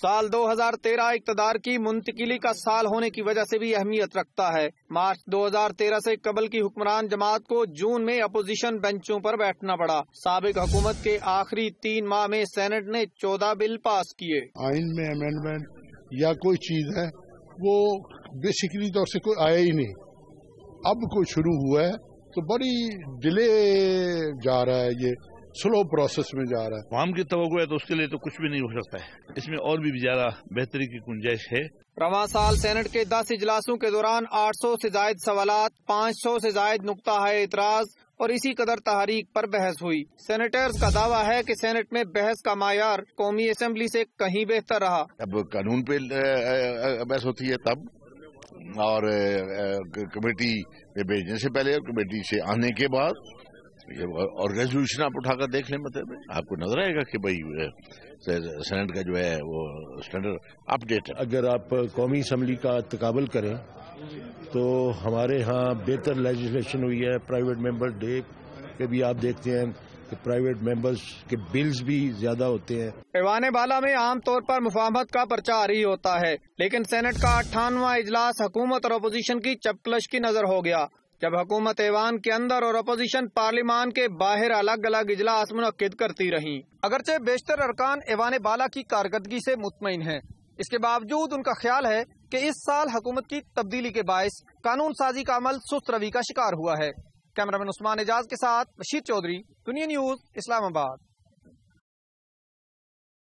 साल 2013 इकतदार की मुंतकिली का साल होने की वजह से भी अहमियत रखता है मार्च 2013 से कबल की हुक्मरान जमात को जून में अपोजिशन बेंचों पर बैठना पड़ा सबक हुकूमत के आखिरी तीन माह में सेनेट ने 14 बिल पास किए आइन में अमेंडमेंट या कोई चीज है वो बेसिकली तौर तो से कोई आया ही नहीं अब कोई शुरू हुआ है तो बड़ी डिले जा रहा है ये स्लो प्रोसेस में जा रहा है आवाम की तो है तो उसके लिए तो कुछ भी नहीं हो सकता है इसमें और भी ज्यादा बेहतरी की गुंजाइश है रवा साल सेनेट के दस इजलासों के दौरान आठ सौ ऐसी जायद सवाल पाँच सौ ऐसी जायद नुकता है इतराज और इसी कदर तहरीक पर बहस हुई सेनेटर्स का दावा है कि सेनेट में बहस का मायार कौमी असम्बली से कहीं बेहतर रहा अब कानून पे बहस होती है तब और कमेटी भेजने से पहले कमेटी से आने के बाद और रेजोल्यूशन आप उठाकर देख लें मतलब आपको नजर आएगा कि भाई सेनेट का जो है वो स्टैंडर्ड अपडेट है अगर आप कौमी असम्बली का तकबल करें तो हमारे यहाँ बेहतर लेजिस्लेशन हुई है प्राइवेट मेंबर डे पे भी आप देखते हैं कि प्राइवेट मेंबर्स के बिल्स भी ज्यादा होते हैं एवान बाला में आमतौर पर मुफाहमत का प्रचार ही होता है लेकिन सेनेट का अट्ठानवा इजलास हुकूमत और अपोजिशन की चपकलश की नजर हो गया जब हुकूमत ऐवान के अंदर और अपोजिशन पार्लियमान के बाहर अलग अलग इजलास मुनद करती रही अगरचे बेशतर अरकान ऐवान बाला की कारकर्दगी से मुतमिन है इसके बावजूद उनका ख्याल है कि इस साल हुकूमत की तब्दीली के बायस कानून साजी का अमल सुस्त रवि का शिकार हुआ है कैमरामैन उस्मान एजाज के साथ रशीद चौधरी दुनिया न्यूज इस्लामाबाद